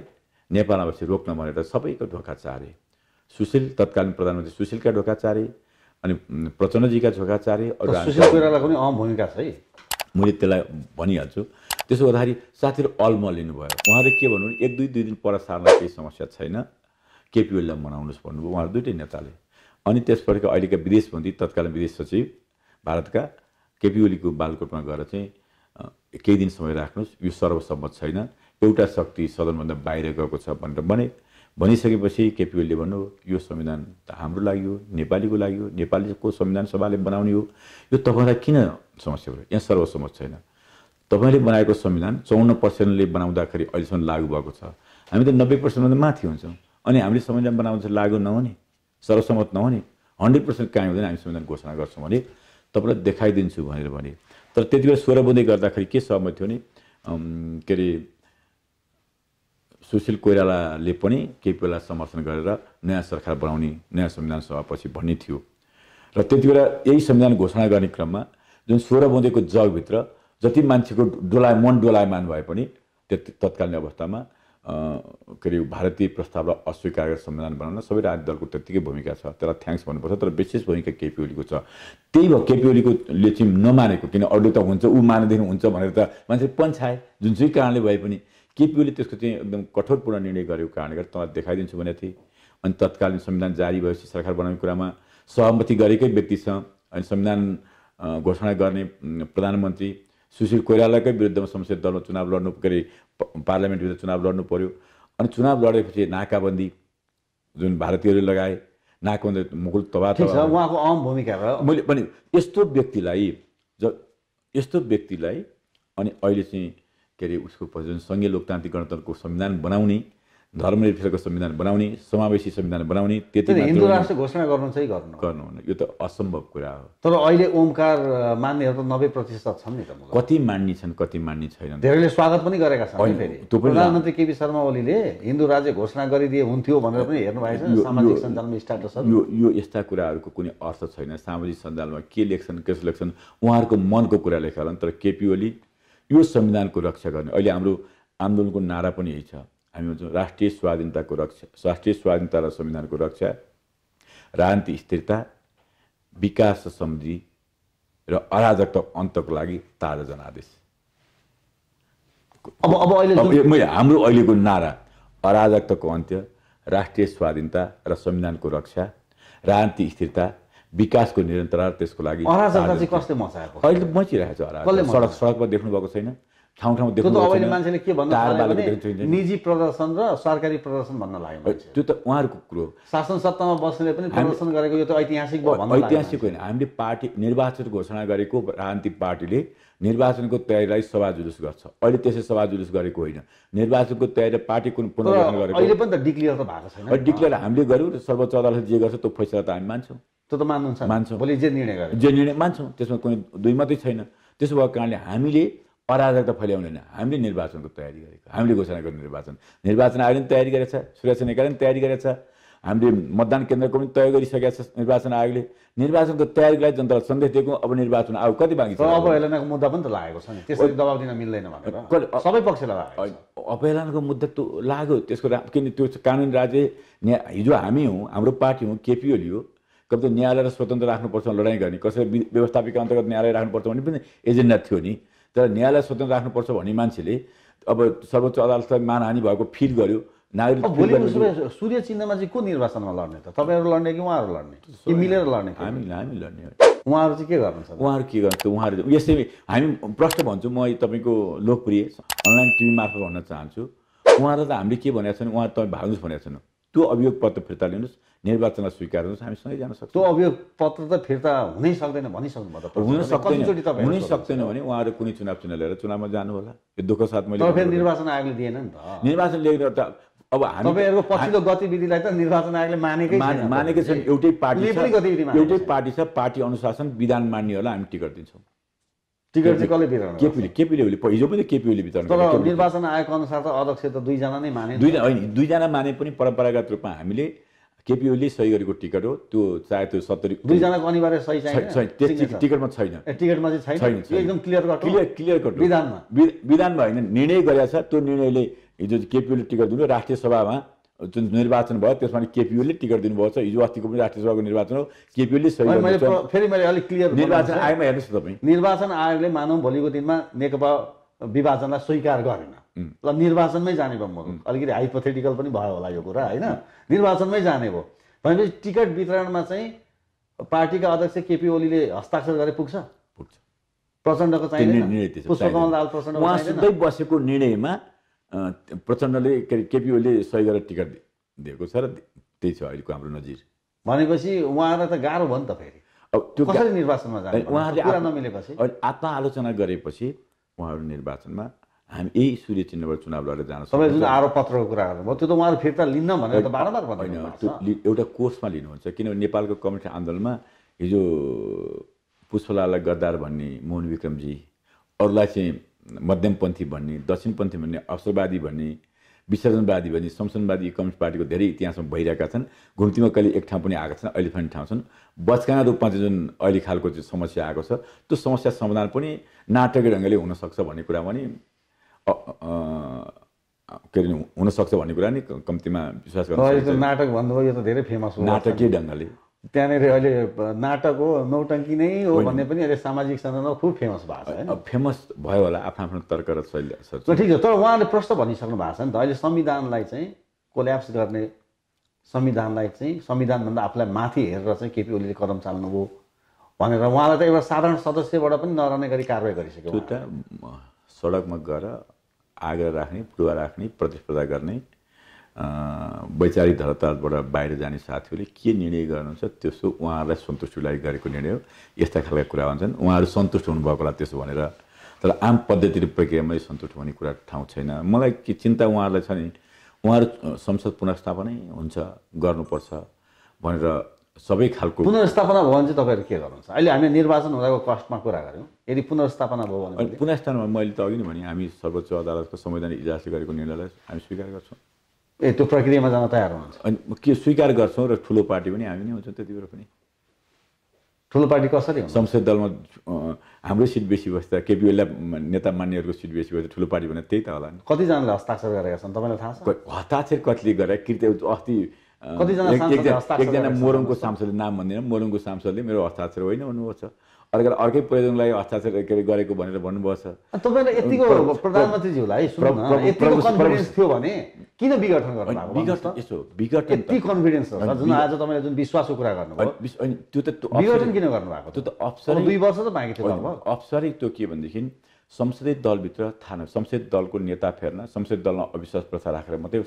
नेपालमा बसी रोक्न भनेर सबैको ढोका चारे सुशील तत्कालीन प्रधानमन्त्री सुशीलका ढोका चारे अनि प्रचण्डजीका ढोका चारे सुशील कोइरालाको पनि अहम भूमिका छ है मैले त्यसलाई भनिहाल्छु त्यसो गर्दाखेरि साथीहरू अल्म लिनुभयो उहाँले के भन्नु एक दुई दुई दिन पर सार्न केही समस्या छैन केपी ओलीलाई मनाउनुहोस् भन्नुभयो उहाँहरू दुइटै नेताले अनि त्यसपछि अहिलेका विदेश मन्त्री तत्कालीन विदेश सचिव भारतका केपी ओलीको बालकोटमा गएर चाहिँ केही दिन समय राख्नुहोस् यो सर्वसम्मत छैन एउटा शक्ति सदनभन्दा बाहिर गएको छ भनेर भने भनिसकेपछि केपी ओलीले भन्नु यो संविधान त हाम्रो लागि हो नेपालीको लागि हो नेपालीको संविधान सभाले बनाउने हो यो तपाईँलाई किन समस्या भयो यहाँ सर्वसम्मत छैन तपाईँले बनाएको संविधान चौन्न पर्सेन्टले बनाउँदाखेरि अहिलेसम्म लागू भएको छ हामी त नब्बे पर्सेन्टभन्दा माथि हुन्छौँ अनि हामीले संविधान बनाउँदा लागु नहुने सर्वसम्मत नहुने हन्ड्रेड पर्सेन्ट कायम हुँदैन हामी संविधान घोषणा गर्छौँ भने तपाईँलाई देखाइदिन्छु भनेर भने तर त्यति बेला सोह्र बुँदै गर्दाखेरि के सहमति थियो भने के अरे सुशील कोइरालाले पनि केही बेला समर्थन गरेर नयाँ सरकार बनाउने नयाँ संविधान सभापछि भन्ने थियो र त्यति बेला यही संविधान घोषणा गर्ने क्रममा जुन सोह्र बुँदेको जगभित्र जति मान्छेको डोलाय मन डोलायमान भए पनि त्यति तत्कालीन अवस्थामा के अरे भारतीय प्रस्तावलाई अस्वीकार गरेर संविधान बनाउन सबै राजनीतिक दलको त्यत्तिकै भूमिका छ त्यसलाई थ्याङ्क्स भन्नुपर्छ तर विशेष भूमिका केपी ओलीको छ त्यही भयो केपी ओलीकोले चाहिँ नमानेको किन अरूले त हुन्छ ऊ मानेदेखि हुन्छ भनेर त मान्छे पन्छाए चाहिँ कारणले भए पनि केपिओले त्यसको चाहिँ एकदम कठोरपूर्ण निर्णय गरेको कारणले गर्दा तपाईँलाई देखाइदिन्छु भनेको थिएँ अनि तत्कालीन संविधान जारी भएपछि सरकार बनाउने कुरामा सहमति गरेकै व्यक्ति छ अनि संविधान घोषणा गर्ने प्रधानमन्त्री सुशील कोइरालाकै विरुद्धमा संसदीय दलमा चुनाव लड्नु के अरे पार्लियामेन्ट विरुद्ध चुनाव लड्नु पऱ्यो अनि चुनाव लडेपछि नाकाबन्दी जुन भारतीयहरूले लगाए नाकाबन्दी मुकुल तबा उहाँको अहम भूमिका भयो मैले पनि यस्तो व्यक्तिलाई ज यस्तो व्यक्तिलाई अनि अहिले चाहिँ के अरे उसको जुन सङ्घीय लोकतान्त्रिक गणतन्त्रको संविधान बनाउने धर्मनिरपेक्षको संविधान बनाउने समावेशी संविधान बनाउने त्यति हिन्दू राष्ट्र घोषणा गर्नु चाहिँ गर्नु गर्नु यो त असम्भव कुरा हो तर अहिले ओमकार मान्नेहरू त नब्बे प्रतिशत छन् नि त कति मान्ने छन् कति मान्ने छैनन् धेरैले स्वागत पनि गरेका छन् प्रधानमन्त्री केपी शर्मा ओलीले हिन्दू राज्य घोषणा गरिदिए हुन्थ्यो भनेर पनि हेर्नु भएको छ सामाजिक सञ्जालमा यो यो यस्ता कुराहरूको कुनै अर्थ छैन सामाजिक सञ्जालमा के लेख्छन् कसो लेख्छन् उहाँहरूको मनको कुरा लेखेर तर केपी ओली यो संविधानको रक्षा गर्ने अहिले हाम्रो आन्दोलनको नारा पनि यही छ हामी भन्छौँ राष्ट्रिय स्वाधीनताको रक्षा राष्ट्रिय स्वाधीनता र संविधानको रक्षा राजनीति स्थिरता विकास र समृद्धि र अराजकता अन्तको लागि ताजा जनादेश अब अब अहिले मैले हाम्रो अहिलेको नारा अराजकताको अन्त्य राष्ट्रिय स्वाधीनता र संविधानको रक्षा राजनीति स्थिरता विकासको निरन्तर त्यसको लागि कसले अहिले मचिरहेको छ सडक सडकमा देख्नु भएको छैन ठाउँ ठाउँ देख्नु मान्छेले के भन्नु निजी प्रदर्शन र सरकारी प्रदर्शन भन्न लाग्यो त्यो त उहाँहरूको कुरो शासन सत्तामा बस्नेले पनि प्रदर्शन गरेको यो त ऐतिहासिक ऐतिहासिक होइन हामीले पार्टी निर्वाचन घोषणा गरेको राजनीतिक पार्टीले निर्वाचनको तयारीलाई सभा जुलुस गर्छ अहिले त्यसै सभा जुलुस गरेको होइन निर्वाचनको तयारी पार्टी कुन पुनर्गठन गरेको अहिले पनि त डिक्लियर त भएको छैन डिक्लियर हामीले गऱ्यौँ सर्वोच्च अदालतले जे गर्छ त्यो फैसला त हामी मान्छौँ त्यो त मान्नुहुन्छ मान्छौँ भोलि जे निर्णय गर्यो जे निर्णय मान्छौँ त्यसमा कुनै दुई मात्रै छैन त्यसो भएको कारणले हामीले अराजकता फैल्याउँदैन हामीले निर्वाचनको तयारी गरेको हामीले घोषणा गर्ने निर्वाचन निर्वाचन आयोगले पनि तयारी गरेको छ सुरक्षा निकायले पनि तयारी गरेको छ हामीले मतदान केन्द्रको पनि तय गरिसकेका छ निर्वाचन आयोगले निर्वाचनको तयारीको लागि जनतालाई सन्देश दिएको अब निर्वाचन आयोग कति बाँकी छ अवहेलनाको मुद्दा पनि त लागेको छ नि त्यसरी दबाब दिन मिल्दैन भनेर सबै पक्षलाई लागेको अवहेलनाको मुद्दा त लाग्यो त्यसको किन त्यो कानुन राज्य हिजो हामी हौँ हाम्रो पार्टी हौँ केपिओली हो कति त्यो न्यायालय स्वतन्त्र राख्नुपर्छ लडाइँ गर्ने कसै व्यवस्थापिका अन्तर्गत न्यायालय राख्नुपर्छ भन्ने पनि एजेन्डा थियो नि तर न्यायालय स्वतन्त्र राख्नुपर्छ भन्ने मान्छेले अब सर्वोच्च अदालतलाई मानहानि भएको फिल गर्यो नागरिक सूर्य चिन्हमा चाहिँ को निर्वाचनमा लड्ने त तपाईँहरू लड्ने कि उहाँहरू लड्ने मिलेर लड्ने हामी हामी लड्ने उहाँहरू चाहिँ के गर्नुहुन्छ उहाँहरू के गर्नु उहाँहरू यसै हामी प्रश्न भन्छु म तपाईँको लोकप्रिय अनलाइन टिभी मार्फत भन्न चाहन्छु उहाँहरूलाई त हामीले के भनेको छैन उहाँ तपाईँ भाग्नुहोस् भनेको छैनौँ त्यो अभियोग पत्र फिर्ता लिनुहोस् निर्वाचनलाई स्वीकार गर्नुहोस् हामी सँगै जान सक्छौँ त्यो अभियोग पत्र त फिर्ता हुनै सक्दैन भनिसक्नु हुन सक्दैन हुनै सक्दैन भने उहाँहरू कुनै चुनाव चिन्ह लिएर चुनावमा जानु होला यो दुःख साथ मैले फेरि निर्वाचन आयोगले दिएन नि त निर्वाचन लेख्ने त अब हामी पछिल्लो गतिविधिलाई त निर्वाचन आयोगले मानेकै मानेकै छैन एउटै पार्टी एउटै पार्टी छ पार्टी अनुशासन विधान मान्नेहरूलाई हामी टिकट दिन्छौँ टिकट चाहिँ कसले वितरण केपीले केपीले उसले हिजो पनि त केपीले वितरण तर निर्वाचन आयोग अनुसार त अध्यक्ष त दुईजना नै माने दुईजना होइन दुईजना माने पनि परम्परागत रूपमा हामीले केपिओले सही गरेको टिकट हो त्यो चाहे त्यो सत्तरी दुईजनाको अनिवार्य सही छैन टिकटमा छैन टिकटमा चाहिँ छैन एकदम clear cut clear clear cut विधानमा विधानमा होइन निर्णय गरेको छ त्यो निर्णयले हिजो केपिओले टिकट दिनु राष्ट्रिय सभामा जुन निर्वाचन भयो त्यसमा केपिओले टिकट दिनुभएको छ हिजो अस्तिको पनि राष्ट्रिय सभाको निर्वाचन हो केपिओले सही फेरि मैले अलिक क्लियर निर्वाचन आयोगमा हेर्नुहोस् न तपाईँ निर्वाचन आयोगले मानव भोलिको दिनमा नेकपा विभाजनलाई स्वीकार गरेन ल निर्वाचनमै जाने भयो म अलिकति हाइपोथेटिकल पनि भयो होला यो कुरा होइन निर्वाचनमै जाने भयो भनेपछि टिकट वितरणमा चाहिँ पार्टीका अध्यक्ष केपी ओलीले हस्ताक्षर गरे पुग्छ पुग्छ प्रचण्डको चाहिँ पुष्पकमल दाल प्रचण्ड उहाँ बसेको निर्णयमा प्रचण्डले के अरे केपिओले सही गरेर टिकट दिएको छ र त्यही छ अहिलेको हाम्रो नजिर भनेपछि उहाँलाई त गाह्रो भयो नि त फेरि अब त्यो कसरी निर्वाचनमा जाने उहाँहरूले नमिलेपछि आत्मआलोचना गरेपछि उहाँहरू निर्वाचनमा हामी यही सूर्य चिन्हबाट चुनाव लडेर जान तपाईँ जुन आरोप पत्रको कुरा गर्नुभयो त्यो त उहाँहरू फिर्ता लिन्न भनेर त बारम्बार भन्दैन एउटा कोर्समा लिनुहुन्छ किनभने नेपालको कम्युनिस्ट आन्दोलनमा हिजो पुष्पलाललाई गद्दार भन्ने मोहन विक्रमजी अरूलाई चाहिँ मध्यमपन्थी भन्ने दक्षिणपन्थी भन्ने अवसरवादी भन्ने विसर्जनवादी भन्ने शमसनवादी कम्युनिस्ट पार्टीको धेरै इतिहासमा भइरहेका छन् घुम्तीमा कहिले एक ठाउँ पनि आएका छन् अहिले पनि ठाउँ छन् बचकाना रूपमा चाहिँ जुन अहिले खालको चाहिँ समस्या आएको छ त्यो समस्या समाधान पनि नाटकीय ढङ्गले हुनसक्छ भन्ने कुरा पनि के अरे हुनसक्छ भन्ने कुरा नि कम्तीमा विश्वास गर्नु नाटक भन्नुभयो यो त धेरै फेमस हो नाटकीय ढङ्गले त्यहाँनिर अहिले नाटक हो नौटङ्की नै हो भन्ने पनि अहिले सामाजिक सञ्जालमा खुब फेमस भएको छ फेमस भयो होला आफ्नो आफ्नो तर्क र शैली ठिक छ तर उहाँले प्रश्न भनिसक्नु भएको छ नि त अहिले संविधानलाई चाहिँ कोल्याप्स गर्ने संविधानलाई चाहिँ संविधानभन्दा आफूलाई माथि हेरेर चाहिँ केपी ओलीले कदम चाल्नुभयो भनेर उहाँलाई त एउटा साधारण सदस्यबाट पनि नरहने गरी कारवाही गरिसक्यो सडकमा गएर आग्रह राख्ने पटुवा राख्ने प्रतिस्पर्धा गर्ने वैचारिक धरातलबाट बाहिर जाने साथीहरूले के निर्णय गर्नुहुन्छ त्यसो उहाँहरूलाई सन्तुष्टिलाई गरेको निर्णय हो यस्ता खालका कुरा हुन्छन् उहाँहरू सन्तुष्ट हुनुभएको होला त्यसो भनेर तर आम पद्धति प्रक्रियामै सन्तुष्ट हुने कुरा ठाउँ छैन मलाई के चिन्ता उहाँहरूलाई छ नि उहाँहरू संसद पुनर्स्थापनै हुन्छ गर्नुपर्छ भनेर सबै खालको पुनर्स्थापना भयो भने चाहिँ तपाईँहरू के गर्नुहुन्छ अहिले हामी निर्वाचन हुँदाको कष्टमा कुरा गऱ्यौँ यदि पुनर्स्थापना भयो भने पुनर्स्थापना मैले त अघि नै भने हामी सर्वोच्च अदालतको संवैधानिक इजाजले गरेको निर्णयलाई हामी स्वीकार गर्छौँ ए त्यो प्रक्रियामा जान तयार हुनुहुन्छ अनि के स्वीकार गर्छौँ र ठुलो पार्टी पनि हामी नै हुन्छौँ त्यति बेला पनि ठुलो पार्टी कसरी संसद दलमा हाम्रो सिट बेसी बस्दा केपी ओलीलाई नेता मान्नेहरूको सिट बेसी बस्दा ठुलो पार्टी भने त्यही त होला नि कतिजनाले हस्ताक्षर गरेका छन् तपाईँलाई थाहा छ हस्ताक्षर कतिले गरे कृत्य अस्ति कतिजना एकजना मोरङको सांसदले नाम भन्दैन मोरङको सांसदले मेरो हस्ताक्षर होइन भन्नुभएको छ अर्कालाई अर्कै प्रयोजनलाई हस्ताक्षर के अरे गरेको भनेर भन्नुभएको छ तपाईँलाई यतिको प्रधानमन्त्रीज्यूलाई यतिको कन्फिडेन्स थियो भने किन विघटन गर्नु विघटन यसो विघटन यति कन्फिडेन्स जुन आज तपाईँले जुन विश्वासको कुरा गर्नुभयो त्यो त विघटन किन गर्नुभएको त्यो त अप्सर दुई वर्ष त बाँकी थियो अप्सरै त्यो के भनेदेखि संसदीय दलभित्र थाहा संसदीय दलको नेता फेर्न संसदीय दलमा अविश्वास प्रस्ताव राखेर मात्रै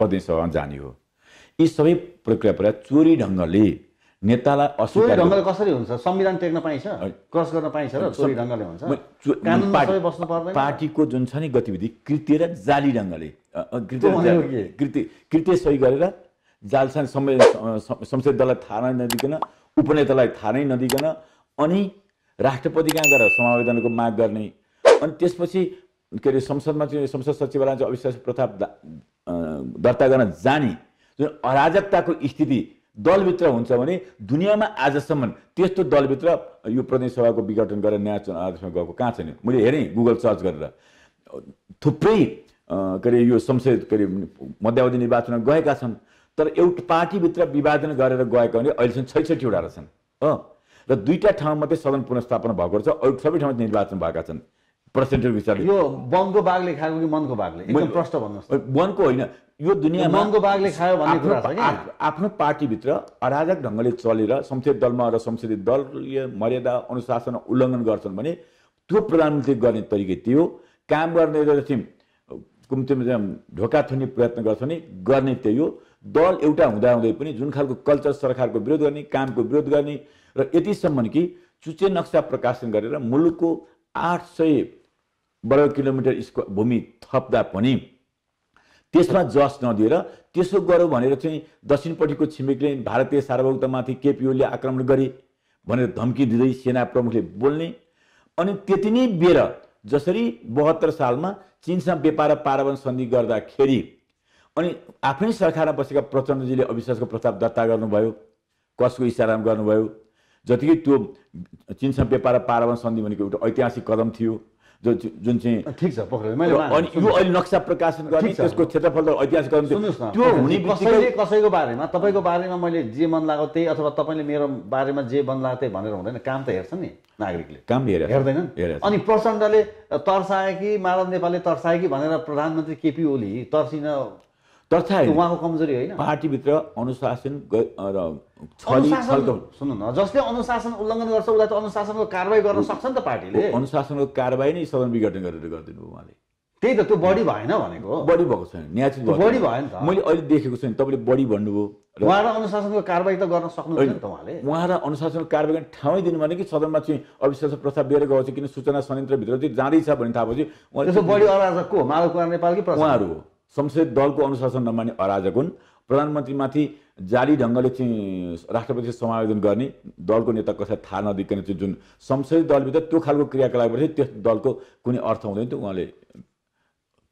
प्रदेश सभामा जाने हो यी सबै प्रक्रिया चोरी ढङ्गले नेतालाई अस्वीकार ढङ्गले कसरी हुन्छ संविधान टेक्न पाइन्छ क्रस गर्न पाइन्छ र चोरी ढङ्गले हुन्छ बस्नु पर्दैन पार्टीको जुन छ नि गतिविधि कृत्य र जाली ढङ्गले कृत्य कृत्य सही गरेर जालसान संसद दललाई थाहा नै नदिकन उपनेतालाई थाहा नै नदिकन अनि राष्ट्रपति कहाँ गएर समावेदनको माग गर्ने अनि त्यसपछि के अरे संसदमा चाहिँ संसद सचिवालय चाहिँ अविश्वास प्रस्ताव दर्ता गर्न जाने जुन अराजकताको स्थिति दलभित्र हुन्छ भने दुनियाँमा आजसम्म त्यस्तो दलभित्र यो प्रदेश सभाको विघटन गरेर न्याय चुनाव आदेशमा गएको कहाँ छैन मैले हेरेँ गुगल सर्च गरेर थुप्रै के अरे यो संसद के अरे मध्यावधि निर्वाचनमा गएका छन् तर एउटा पार्टीभित्र विभाजन गरेर गएका भने अहिलेसम्म छैसठीवटा रहेछन् हो र दुईवटा ठाउँ मात्रै सदन पुनस्थापना भएको रहेछ अरू सबै ठाउँमा निर्वाचन भएका छन् पर्सेन्टेजको विचार यो वनको बाघले खाएको कि मनको बाघले एकदम प्रष्ट भन्नुहोस् वनको होइन यो दुनियाँ मनको बाघले खायो भन्ने कुरा छ आफ्नो पार्टीभित्र अराजक ढङ्गले चलेर संसदीय दलमा र संसदीय दलीय मर्यादा अनुशासन उल्लङ्घन गर्छन् भने त्यो प्रधानमन्त्री गर्ने तरिका त्यो काम गर्ने जति कुम्तीमा ढोका थुन्ने प्रयत्न गर्छ भने गर्ने त्यही हो दल एउटा हुँदै पनि जुन खालको कल्चर सरकारको विरोध गर्ने कामको विरोध गर्ने र यतिसम्म कि चुचे नक्सा प्रकाशन गरेर मुलुकको आठ सय वर्ग किलोमिटर स्क्वा भूमि थप्दा पनि त्यसमा जस नदिएर त्यसो गरौँ भनेर चाहिँ दक्षिणपट्टिको छिमेकले भारतीय सार्वभौमतामाथि केपिओले आक्रमण गरे भनेर धम्की दिँदै सेना प्रमुखले बोल्ने अनि त्यति नै बेर जसरी बहत्तर सालमा चिनसँग व्यापार पारावन सन्धि गर्दाखेरि अनि आफ्नै सरकारमा बसेका प्रचण्डजीले अविश्वासको प्रस्ताव दर्ता गर्नुभयो कसको इसाराम गर्नुभयो जतिकै त्यो चिनसँग व्यापार पारावन सन्धि भनेको एउटा ऐतिहासिक कदम थियो जुन चाहिँ ठिक छ मैले अनि यो अहिले नक्सा प्रकाशन गर्ने त्यसको क्षेत्रफल ऐतिहासिक त्यो हुने कसैले कसैको बारेमा तपाईँको बारेमा मैले जे मन लाग्यो त्यही अथवा तपाईँले मेरो बारेमा जे मन लाग्यो त्यही भनेर हुँदैन काम त हेर्छ नि नागरिकले काम हेर्दैन हेर्दैनन् अनि प्रचण्डले तर्साए कि माधव नेपालले तर्साए कि भनेर प्रधानमन्त्री केपी ओली तर्सिन तथा उहाँको कमजोरी होइन पार्टीभित्र अनुशासन र सुन्नु न जसले अनुशासन उल्लङ्घन गर्छ उसलाई त अनुशासनको कारवाही गर्न सक्छ नि त पार्टीले अनुशासनको कारवाही नै सदन विघटन गरेर गरिदिनु उहाँले त्यही त त्यो बढी भएन भनेको बढी भएको छैन न्याचित बढी भयो नि त मैले अहिले देखेको छैन तपाईँले बढी भन्नुभयो उहाँ र अनुशासनको कारवाही त गर्न सक्नुहुन्छ नि त उहाँले उहाँ र अनुशासनको कारवाही ठाउँै दिनु भने कि सदनमा चाहिँ अविश्वास प्रस्ताव दिएर गएको छ किन सूचना संयन्त्रभित्र चाहिँ जाँदैछ भन्ने थाहा भएपछि बढी अराजक को माधव कुमार कि उहाँहरू हो संसदीय दलको अनुशासन नमान्ने अराजक हुन् प्रधानमन्त्रीमाथि जाली ढङ्गले चाहिँ राष्ट्रपति समायोजन गर्ने दलको नेता कसैलाई थाहा नदिकन चाहिँ जुन संसदीय दलभित्र त्यो खालको क्रियाकलाप गर्छ त्यस दलको कुनै अर्थ हुँदैन त्यो उहाँले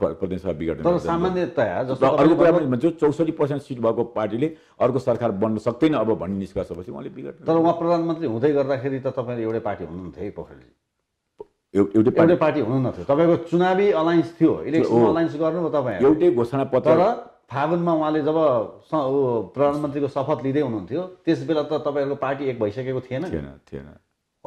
प्रदेशसभा बिगार्नु तर सामान्यतया जस्तो अर्को कुरा पनि भन्छु चौसठी पर्सेन्ट सिट भएको पार्टीले अर्को सरकार बन्न सक्दैन अब भन्ने निष्कर्षपछि उहाँले बिगार्नु तर उहाँ प्रधानमन्त्री हुँदै गर्दाखेरि त तपाईँले एउटै पार्टी हुनुहुन्थ्यो है पोखरेलजी एउटै एउटै पार्टी हुनु नथ्यो तपाईँको चुनावी अलायन्स थियो इलेक्सन अलायन्स गर्नु तपाईँ एउटै घोषणा पत्र फागुनमा उहाँले जब प्रधानमन्त्रीको शपथ लिँदै हुनुहुन्थ्यो त्यस बेला त तपाईँहरूको पार्टी एक भइसकेको थिएन थिएन थिएन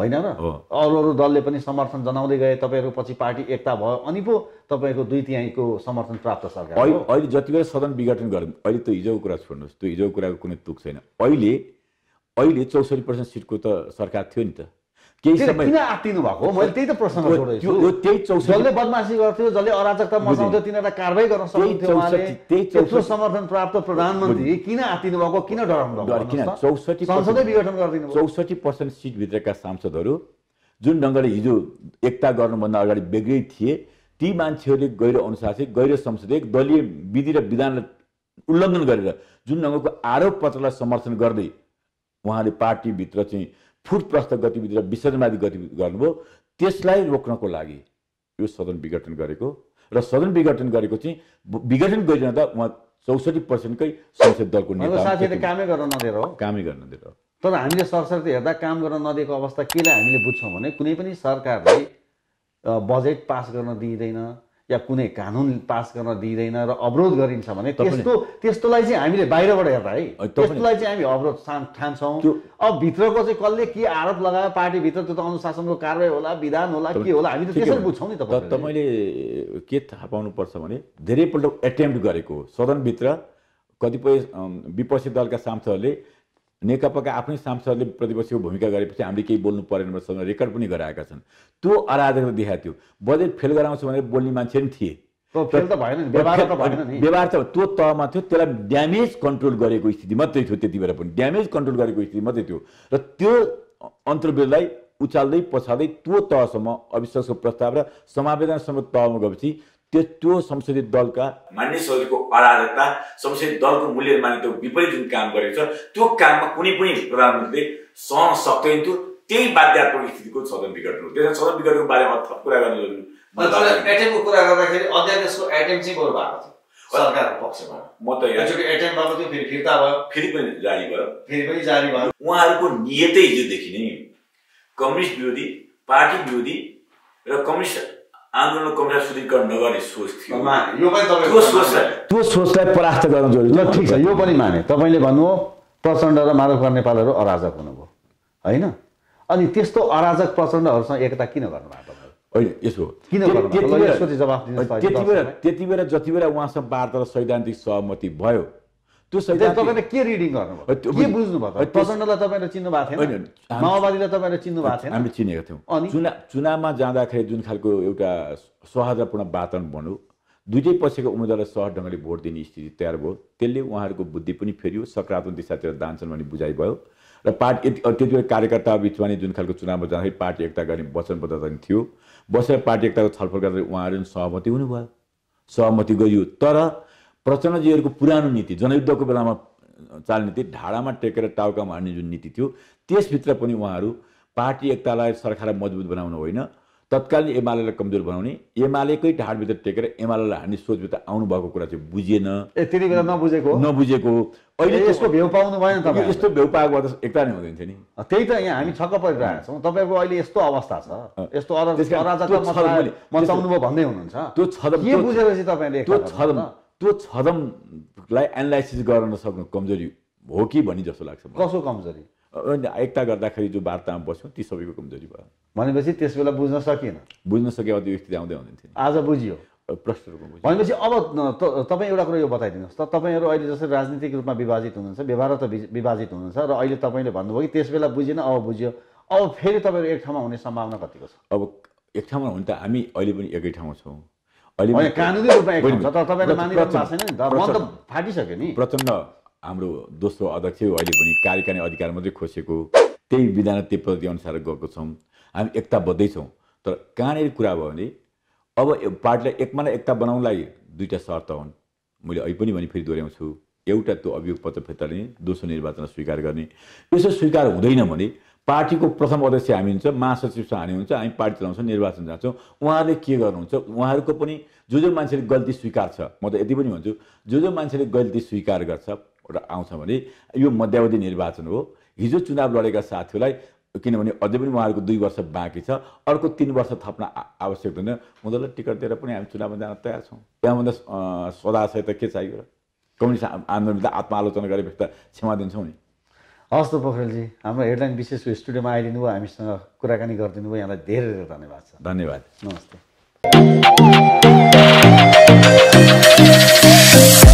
होइन र अरू अरू दलले पनि समर्थन जनाउँदै गए तपाईँहरूको पछि पार्टी एकता भयो अनि पो तपाईँको दुई तिहाईको समर्थन प्राप्त सरकार अहिले जति बेला सदन विघटन गर्यो अहिले त हिजोको कुरा छोड्नुहोस् त्यो हिजोको कुराको कुनै तुक छैन अहिले अहिले चौसठी पर्सेन्ट सिटको त सरकार थियो नि त केही समय किन आत्तिनु भएको मैले त्यही त प्रश्न त्यही जसले बदमासी गर्थ्यो जसले अराजकता मचाउँथ्यो तिनीहरूलाई कारवाही गर्न सक्थ्यो समर्थन प्राप्त प्रधानमन्त्री किन आत्तिनु भएको किन डराउनु भएको चौसठी विघटन गरिदिनु चौसठी पर्सेन्ट सिटभित्रका सांसदहरू जुन ढङ्गले हिजो एकता गर्नुभन्दा अगाडि बेग्लै थिए ती मान्छेहरूले गहिरो अनुशासित गहिरो संसदीय दलीय विधि र विधानलाई उल्लङ्घन गरेर जुन ढङ्गको आरोप पत्रलाई समर्थन गर्दै उहाँले पार्टीभित्र चाहिँ फुटप्रस्त गतिविधि र विसर्जनवादी गतिविधि गर्नुभयो त्यसलाई रोक्नको लागि यो सदन विघटन गरेको र सदन विघटन गरेको चाहिँ विघटन गरिरहँदा उहाँ चौसठी पर्सेन्टकै संसद दलको साथीहरूले कामै गर्न नदिएर हो कामै गर्न नदिएर तर हामीले सरस्वती हेर्दा काम गर्न नदिएको अवस्था केलाई हामीले बुझ्छौँ भने कुनै पनि सरकारले बजेट पास गर्न दिँदैन या कुनै कानुन पास गर्न दिइँदैन र अवरोध गरिन्छ भने त्यस्तो त्यस्तोलाई चाहिँ हामीले बाहिरबाट हेर्दा है त्यस्तोलाई चाहिँ हामी अवरोध ठान्छौँ अब भित्रको चाहिँ कसले के आरोप लगायो पार्टीभित्र त्यो त अनुशासनको कारवाही होला विधान होला के होला हामी त त्यसरी बुझ्छौँ नि त मैले के थाहा पाउनुपर्छ भने धेरैपल्ट एटेम्प्ट गरेको सदनभित्र कतिपय विपक्षी दलका सांसदहरूले नेकपाका आफ्नै सांसदले प्रतिपक्षको भूमिका गरेपछि हामीले केही बोल्नु परेन भनेर रेकर्ड पनि गराएका छन् त्यो अराजकता देखाएको थियो बजेट फेल गराउँछु भनेर बोल्ने मान्छे पनि थिए व्यवहार त त्यो तहमा थियो त्यसलाई ड्यामेज कन्ट्रोल गरेको स्थिति मात्रै थियो त्यति बेला पनि ड्यामेज कन्ट्रोल गरेको स्थिति मात्रै थियो र त्यो अन्तर्वेदलाई उचाल्दै पछाल्दै त्यो तहसम्म अविश्वासको प्रस्ताव र समावेदनासम्म तहमा गएपछि त्यो त्यो संसदीय दलका सदस्यको अराजकता संसदीय दलको मूल्य त्यो विपरीत जुन काम गरेको छ त्यो काममा कुनै पनि प्रधानमन्त्रीले सहन सक्दैन थियो त्यही बाध्यात्मक स्थितिको सदन विघटन हो त्यसमा सदन विघटनको बारेमा थप कुरा गर्नु एटेमको कुरा गर्दाखेरि अध्यादेशको एटेम चाहिँ बरु भएको थियो सरकारको पक्षमा म त एकचोटि एटेम भएको थियो फेरि फिर्ता भयो फेरि पनि जारी भयो फेरि पनि जारी भयो उहाँहरूको नियतै हिजोदेखि नै कम्युनिस्ट विरोधी पार्टी विरोधी र कम्युनिस्ट सोच थियो त्यो सोचलाई परास्त गर्न जरुरी ल ठिक छ यो पनि माने तपाईँले भन्नुभयो प्रचण्ड र माधव कुमार नेपालहरू अराजक हुनुभयो होइन अनि त्यस्तो अराजक प्रचण्डहरूसँग एकता किन गर्नुभएको होइन यसो किन त्यति त्यति बेला जति बेला उहाँसँग वार्ता र सैद्धान्तिक सहमति भयो त्यो तपाईँले के रिडिङ गर्नुभयो के बुझ्नुभयो प्रचण्डलाई तपाईँले चिन्नु भएको थिएन माओवादीलाई तपाईँले चिन्नु भएको थियो हामीले चिनेको थियौँ अनि चुनावमा जाँदाखेरि जुन खालको एउटा सौहार्दपूर्ण वातावरण बन्यो दुइटै पछिको उम्मेद्वारलाई सहज ढङ्गले भोट दिने स्थिति तयार भयो त्यसले उहाँहरूको बुद्धि पनि फेरियो सकारात्मक दिशातिर दान्छन् भन्ने बुझाइ भयो र पार्टी त्यति बेला कार्यकर्ता बिचमा नै जुन खालको चुनावमा जाँदाखेरि पार्टी एकता गर्ने वचनबद्धता थियो बसेर पार्टी एकताको छलफल गर्दा उहाँहरू सहमति हुनुभयो सहमति गरियो तर प्रचण्डजीहरूको पुरानो नीति जनयुद्धको बेलामा चाल नीति ढाडामा टेकेर टाउकामा हान्ने जुन नीति थियो त्यसभित्र पनि उहाँहरू पार्टी एकतालाई सरकारलाई मजबुत बनाउनु होइन तत्कालीन एमालेलाई कमजोर बनाउने एमालेकै ढाडभित्र टेकेर एमालेलाई हान्ने सोचभित्र आउनुभएको कुरा चाहिँ बुझिएन त्यति बेला नबुझेको नबुझेको अहिले यसको भ्यू पाउनु भएन तपाईँ यस्तो भ्यू पाएको भए त एकता नै हुँदैन थियो नि त्यही त यहाँ हामी छक्क परिरहेका छौँ तपाईँको अहिले यस्तो अवस्था छ यस्तो मचाउनु भयो भन्दै हुनुहुन्छ त्यो छ त्यो छदमलाई एनालाइसिस गर्न सक्नु कमजोरी हो कि भनी जस्तो लाग्छ कसो कमजोरी एकता गर्दाखेरि जो वार्तामा बस्यौँ ती सबैको कमजोरी भयो भनेपछि त्यस बेला बुझ्न सकिएन बुझ्न सके त्यो स्थिति आउँदै आउँदैन थियो आज बुझियो प्रश्न रूपमा भनेपछि अब तपाईँ एउटा कुरा यो बताइदिनुहोस् त तपाईँहरू अहिले जसरी राजनीतिक रूपमा विभाजित हुनुहुन्छ व्यवहार त विभाजित हुनुहुन्छ र अहिले तपाईँले भन्नुभयो कि त्यस बेला बुझेन अब बुझ्यो अब फेरि तपाईँहरू एक ठाउँमा हुने सम्भावना कतिको छ अब एक ठाउँमा हुन त हामी अहिले पनि एकै ठाउँमा छौँ अहिले कानुनी रूपमा फाटिसक्यो नि प्रचण्ड हाम्रो दोस्रो अध्यक्ष अहिले पनि कार्यकारी अधिकार मात्रै खोसेको त्यही विधान त्यही पद्धति अनुसार गएको छौँ हामी एकताबद्धै छौँ तर कहाँनिर कुरा भयो भने अब पार्टीलाई एकमा एकता बनाउनलाई दुईवटा शर्त हुन् मैले अहिले पनि भने फेरि दोहोऱ्याउँछु एउटा त्यो अभियोग पत्र फिर्ता लिने दोस्रो निर्वाचन स्वीकार गर्ने यसो स्वीकार हुँदैन भने पार्टीको प्रथम अध्यक्ष हामी हुन्छ छ हामी हुन्छ हामी पार्टी चलाउँछौँ निर्वाचन जान्छौँ उहाँहरूले के गर्नुहुन्छ उहाँहरूको पनि जो जो मान्छेले गल्ती स्वीकार छ म त यति पनि भन्छु जो जो मान्छेले गल्ती स्वीकार गर्छ र आउँछ भने यो मध्यावधि निर्वाचन हो हिजो चुनाव लडेका साथीहरूलाई किनभने अझै पनि उहाँहरूको दुई वर्ष बाँकी छ अर्को तिन वर्ष थप्न आवश्यक हुँदैन उनीहरूलाई टिकट दिएर पनि हामी चुनावमा जान तयार छौँ त्यहाँभन्दा सदाशय त के चाहियो कम्युनिस्ट आन्दोलन त आत्मालोचना गरेपछि त क्षमा दिन्छौँ नि हस् त पोखरेलजी हाम्रो हेडलाइन विशेष स्टुडियोमा आइदिनु भयो हामीसँग कुराकानी गरिदिनु भयो यहाँलाई धेरै धेरै धन्यवाद छ धन्यवाद नमस्ते